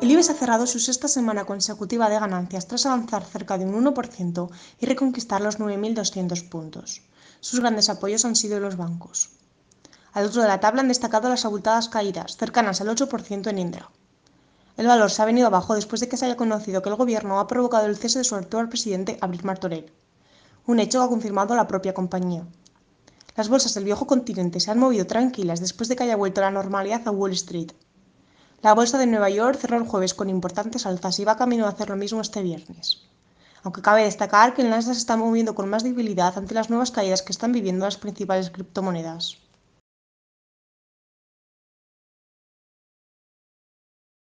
El IBEX ha cerrado su sexta semana consecutiva de ganancias tras avanzar cerca de un 1% y reconquistar los 9.200 puntos. Sus grandes apoyos han sido los bancos. Al otro de la tabla han destacado las abultadas caídas, cercanas al 8% en Indra. El valor se ha venido abajo después de que se haya conocido que el gobierno ha provocado el cese de su actual presidente, Abril Martorell, un hecho que ha confirmado la propia compañía. Las bolsas del viejo continente se han movido tranquilas después de que haya vuelto la normalidad a Wall Street, la bolsa de Nueva York cerró el jueves con importantes alzas y va camino a hacer lo mismo este viernes. Aunque cabe destacar que el Nasdaq se está moviendo con más debilidad ante las nuevas caídas que están viviendo las principales criptomonedas.